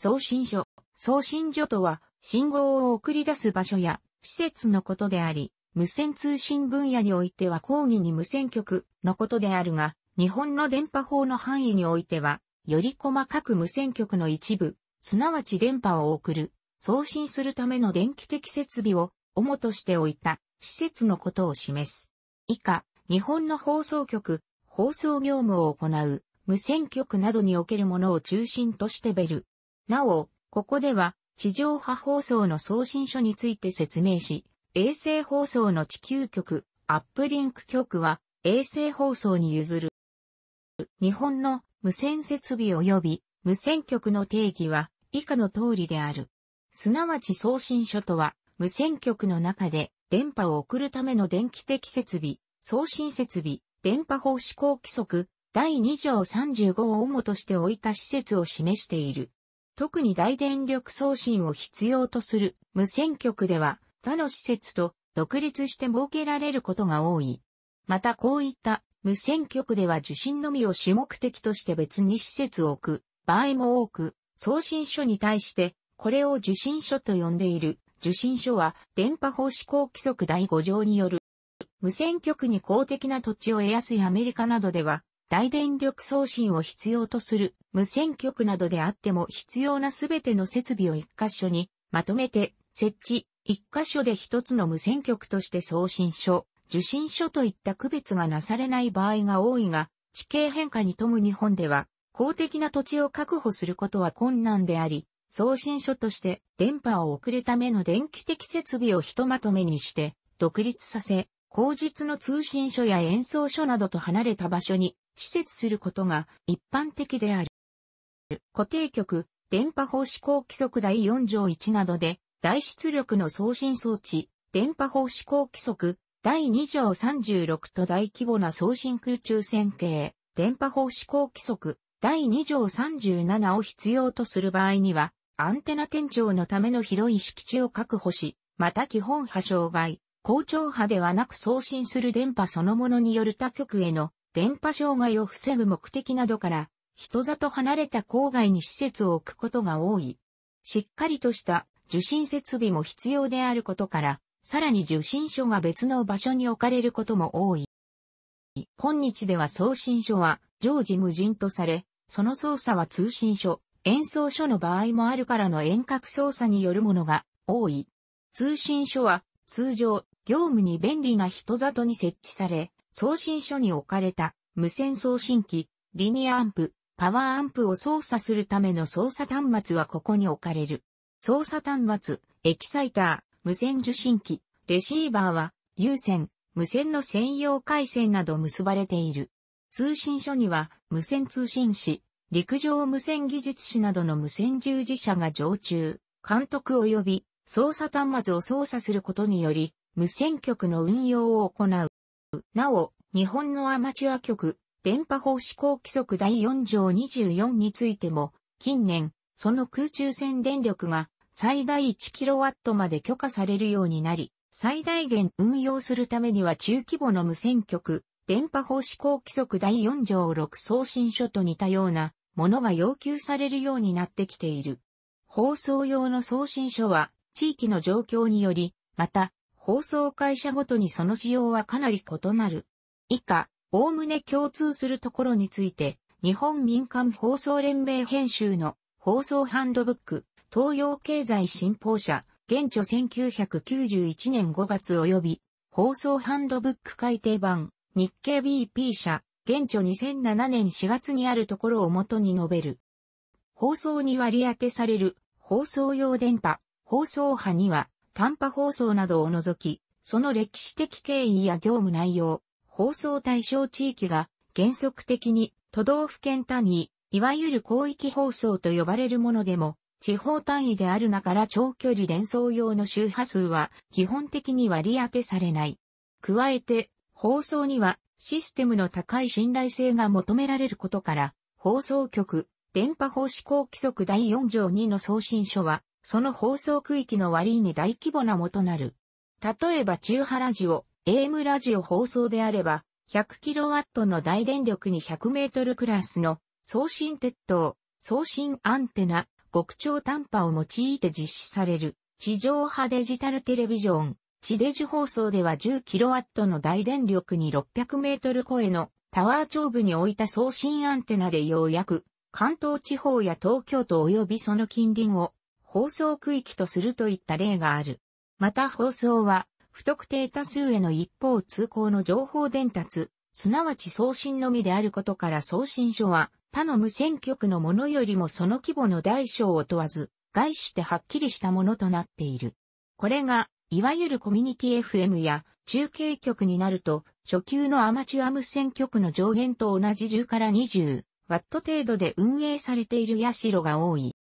送信所。送信所とは、信号を送り出す場所や施設のことであり、無線通信分野においては講義に無線局のことであるが、日本の電波法の範囲においては、より細かく無線局の一部、すなわち電波を送る、送信するための電気的設備を主としておいた施設のことを示す。以下、日本の放送局、放送業務を行う無線局などにおけるものを中心としてベル、なお、ここでは地上波放送の送信書について説明し、衛星放送の地球局、アップリンク局は衛星放送に譲る。日本の無線設備及び無線局の定義は以下の通りである。すなわち送信書とは無線局の中で電波を送るための電気的設備、送信設備、電波法施行規則第2条35を主として置いた施設を示している。特に大電力送信を必要とする無線局では他の施設と独立して設けられることが多い。またこういった無線局では受信のみを主目的として別に施設を置く場合も多く、送信書に対してこれを受信書と呼んでいる受信書は電波法施行規則第5条による無線局に公的な土地を得やすいアメリカなどでは大電力送信を必要とする無線局などであっても必要なすべての設備を一箇所にまとめて設置、一箇所で一つの無線局として送信所、受信所といった区別がなされない場合が多いが、地形変化に富む日本では、公的な土地を確保することは困難であり、送信所として電波を送るための電気的設備をひとまとめにして独立させ、口実の通信所や演奏所などと離れた場所に施設することが一般的である。固定局、電波法施行規則第4条1などで、大出力の送信装置、電波法施行規則、第2条36と大規模な送信空中線形、電波法施行規則、第2条37を必要とする場合には、アンテナ店長のための広い敷地を確保し、また基本波障害、高調波ではなく送信する電波そのものによる他局への電波障害を防ぐ目的などから、人里離れた郊外に施設を置くことが多い。しっかりとした受信設備も必要であることから、さらに受信所が別の場所に置かれることも多い。今日では送信所は常時無人とされ、その操作は通信所、演奏所の場合もあるからの遠隔操作によるものが多い。通信所は通常業務に便利な人里に設置され、送信所に置かれた無線送信機、リニアアンプ、パワーアンプを操作するための操作端末はここに置かれる。操作端末、エキサイター、無線受信機、レシーバーは有線、無線の専用回線など結ばれている。通信所には無線通信士、陸上無線技術士などの無線従事者が常駐、監督及び操作端末を操作することにより、無線局の運用を行う。なお、日本のアマチュア局、電波法施行規則第4条24についても、近年、その空中線電力が最大 1kW まで許可されるようになり、最大限運用するためには中規模の無線局、電波法施行規則第4条6送信書と似たようなものが要求されるようになってきている。放送用の送信書は地域の状況により、また放送会社ごとにその仕様はかなり異なる。以下、おおむね共通するところについて、日本民間放送連盟編集の放送ハンドブック、東洋経済新報社、現著1991年5月及び、放送ハンドブック改訂版、日経 BP 社、現著2007年4月にあるところをもとに述べる。放送に割り当てされる、放送用電波、放送波には、短波放送などを除き、その歴史的経緯や業務内容、放送対象地域が原則的に都道府県単位、いわゆる広域放送と呼ばれるものでも、地方単位であるながら長距離連想用の周波数は基本的に割り当てされない。加えて、放送にはシステムの高い信頼性が求められることから、放送局、電波法施行規則第4条2の送信書は、その放送区域の割に大規模なもとなる。例えば中波ラジオ、AM ラジオ放送であれば、100kW の大電力に 100m クラスの送信鉄塔、送信アンテナ、極超短波を用いて実施される地上波デジタルテレビジョン、地デジ放送では 10kW の大電力に 600m 超えのタワー長部に置いた送信アンテナでようやく関東地方や東京都及びその近隣を放送区域とするといった例がある。また放送は、不特定多数への一方通行の情報伝達、すなわち送信のみであることから送信書は、他の無線局のものよりもその規模の大小を問わず、外してはっきりしたものとなっている。これが、いわゆるコミュニティ FM や中継局になると、初級のアマチュア無線局の上限と同じ10から20ワット程度で運営されている社が多い。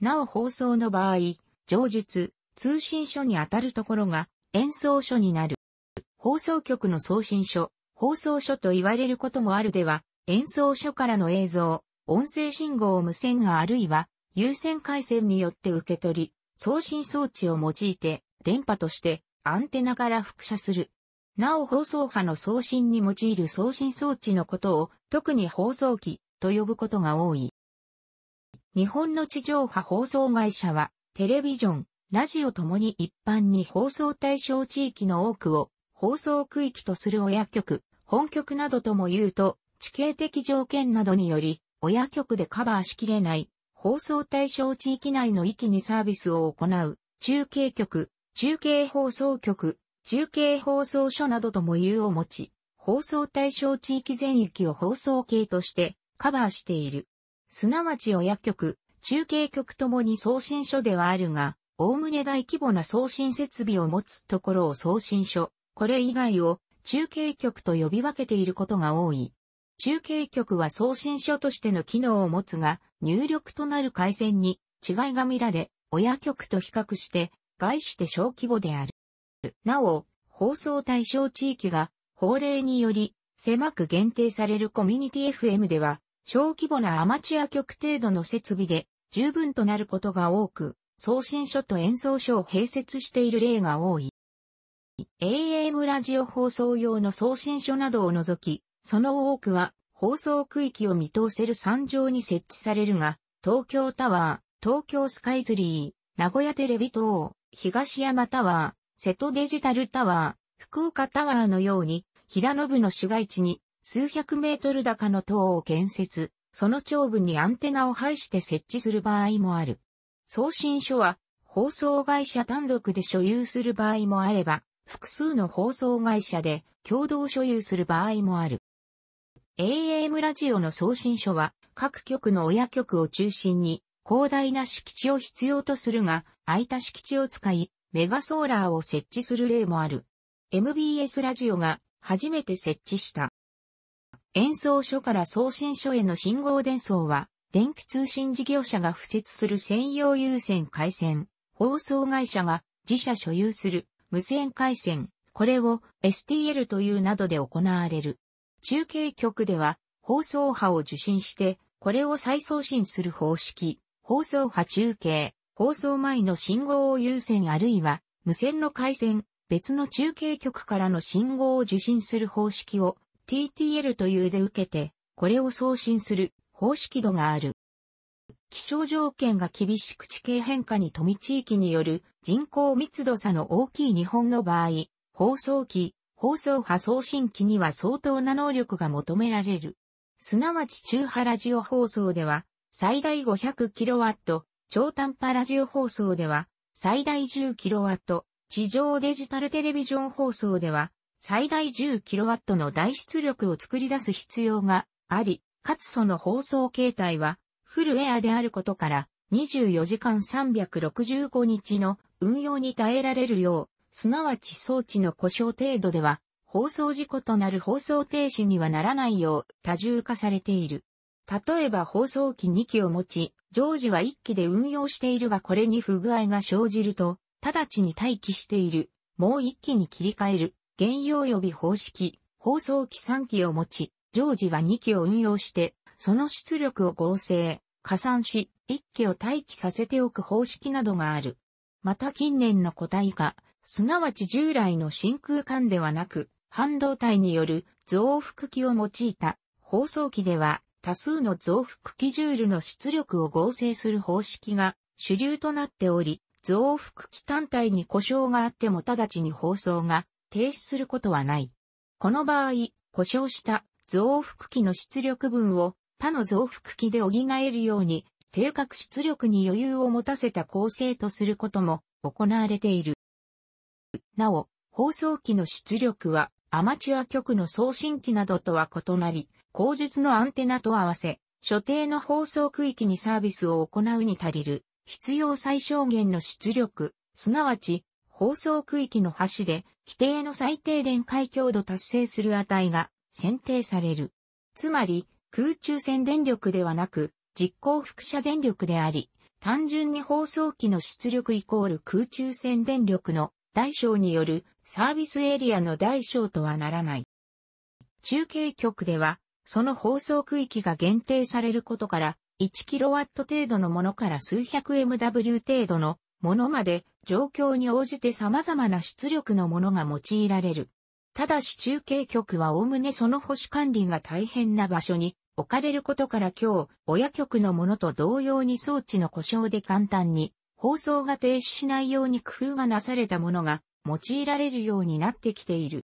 なお放送の場合、上述、通信書にあたるところが演奏書になる。放送局の送信書、放送書と言われることもあるでは、演奏書からの映像、音声信号を無線があるいは有線回線によって受け取り、送信装置を用いて電波としてアンテナから複写する。なお放送波の送信に用いる送信装置のことを特に放送機と呼ぶことが多い。日本の地上波放送会社は、テレビジョン、ラジオともに一般に放送対象地域の多くを放送区域とする親局、本局などとも言うと、地形的条件などにより、親局でカバーしきれない放送対象地域内の域にサービスを行う、中継局、中継放送局、中継放送所などとも言うを持ち、放送対象地域全域を放送系としてカバーしている。すなわち親局、中継局ともに送信所ではあるが、おおむね大規模な送信設備を持つところを送信所、これ以外を中継局と呼び分けていることが多い。中継局は送信所としての機能を持つが、入力となる回線に違いが見られ、親局と比較して、外して小規模である。なお、放送対象地域が法令により狭く限定されるコミュニティ FM では、小規模なアマチュア曲程度の設備で十分となることが多く、送信所と演奏所を併設している例が多い。AM ラジオ放送用の送信所などを除き、その多くは放送区域を見通せる山上に設置されるが、東京タワー、東京スカイツリー、名古屋テレビ塔、東山タワー、瀬戸デジタルタワー、福岡タワーのように、平野部の市街地に数百メートル高の塔を建設、その頂部にアンテナを配して設置する場合もある。送信所は、放送会社単独で所有する場合もあれば、複数の放送会社で共同所有する場合もある。AM ラジオの送信所は、各局の親局を中心に、広大な敷地を必要とするが、空いた敷地を使い、メガソーラーを設置する例もある。MBS ラジオが初めて設置した演奏所から送信所への信号伝送は、電気通信事業者が付設する専用有線回線、放送会社が自社所有する無線回線、これを STL というなどで行われる。中継局では放送波を受信して、これを再送信する方式、放送波中継、放送前の信号を有線あるいは無線の回線、別の中継局からの信号を受信する方式を TTL というで受けて、これを送信する方式度がある。気象条件が厳しく地形変化に富み地域による人口密度差の大きい日本の場合、放送機、放送波送信機には相当な能力が求められる。すなわち中波ラジオ放送では、最大 500kW、超短波ラジオ放送では、最大 10kW、地上デジタルテレビジョン放送では、最大 10kW の大出力を作り出す必要があり、かつその放送形態はフルエアであることから24時間365日の運用に耐えられるよう、すなわち装置の故障程度では放送事故となる放送停止にはならないよう多重化されている。例えば放送機2機を持ち、常時は1機で運用しているがこれに不具合が生じると、直ちに待機している、もう1機に切り替える、現用予備方式、放送機3機を持ち、常時は2機を運用して、その出力を合成、加算し、1機を待機させておく方式などがある。また近年の個体化、すなわち従来の真空管ではなく、半導体による増幅器を用いた放送機では多数の増幅機ジュールの出力を合成する方式が主流となっており、増幅器単体に故障があっても直ちに放送が停止することはない。この場合、故障した増幅器の出力分を他の増幅器で補えるように、定格出力に余裕を持たせた構成とすることも行われている。なお、放送機の出力はアマチュア局の送信機などとは異なり、口述のアンテナと合わせ、所定の放送区域にサービスを行うに足りる、必要最小限の出力、すなわち、放送区域の端で規定の最低限解強度達成する値が選定される。つまり、空中戦電力ではなく、実行副射電力であり、単純に放送機の出力イコール空中戦電力の大小によるサービスエリアの大小とはならない。中継局では、その放送区域が限定されることから、1kW 程度のものから数百 MW 程度のものまで状況に応じて様々な出力のものが用いられる。ただし中継局はおおむねその保守管理が大変な場所に置かれることから今日、親局のものと同様に装置の故障で簡単に放送が停止しないように工夫がなされたものが用いられるようになってきている。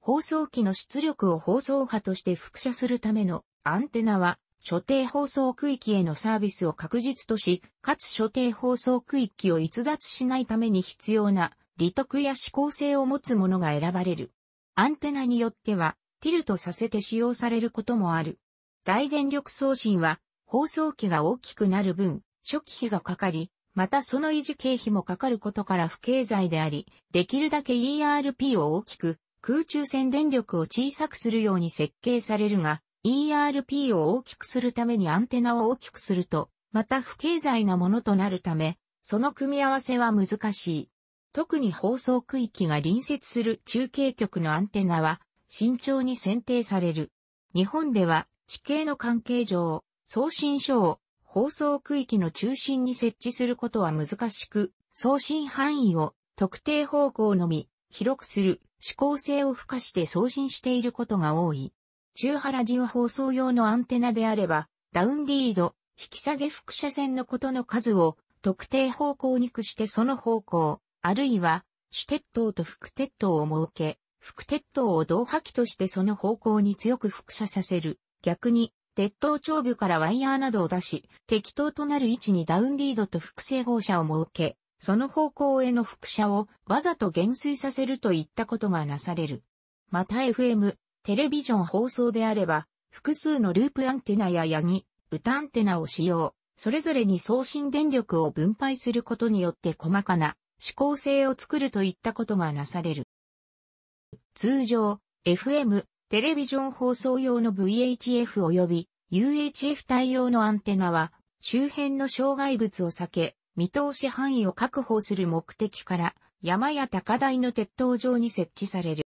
放送機の出力を放送波として複写するためのアンテナは所定放送区域へのサービスを確実とし、かつ所定放送区域を逸脱しないために必要な利得や指向性を持つものが選ばれる。アンテナによっては、ティルトさせて使用されることもある。大電力送信は、放送機が大きくなる分、初期費がかかり、またその維持経費もかかることから不経済であり、できるだけ ERP を大きく、空中線電力を小さくするように設計されるが、ERP を大きくするためにアンテナを大きくすると、また不経済なものとなるため、その組み合わせは難しい。特に放送区域が隣接する中継局のアンテナは慎重に選定される。日本では地形の関係上、送信所を放送区域の中心に設置することは難しく、送信範囲を特定方向のみ広くする指向性を付加して送信していることが多い。中波ラジオ放送用のアンテナであれば、ダウンリード、引き下げ副射線のことの数を特定方向にくしてその方向、あるいは主鉄塔と副鉄塔を設け、副鉄塔を同波器としてその方向に強く副射させる。逆に、鉄塔長部からワイヤーなどを出し、適当となる位置にダウンリードと複製放射を設け、その方向への副射をわざと減衰させるといったことがなされる。また FM、テレビジョン放送であれば、複数のループアンテナやヤギ、歌アンテナを使用、それぞれに送信電力を分配することによって細かな指向性を作るといったことがなされる。通常、FM、テレビジョン放送用の VHF 及び UHF 対応のアンテナは、周辺の障害物を避け、見通し範囲を確保する目的から、山や高台の鉄塔上に設置される。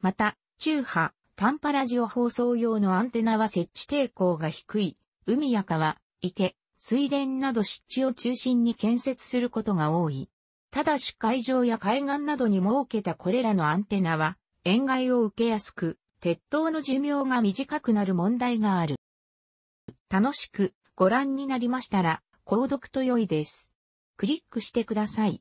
また、中波、短波ラジオ放送用のアンテナは設置抵抗が低い、海や川、池、水田など湿地を中心に建設することが多い。ただし海上や海岸などに設けたこれらのアンテナは、塩害を受けやすく、鉄塔の寿命が短くなる問題がある。楽しくご覧になりましたら、購読と良いです。クリックしてください。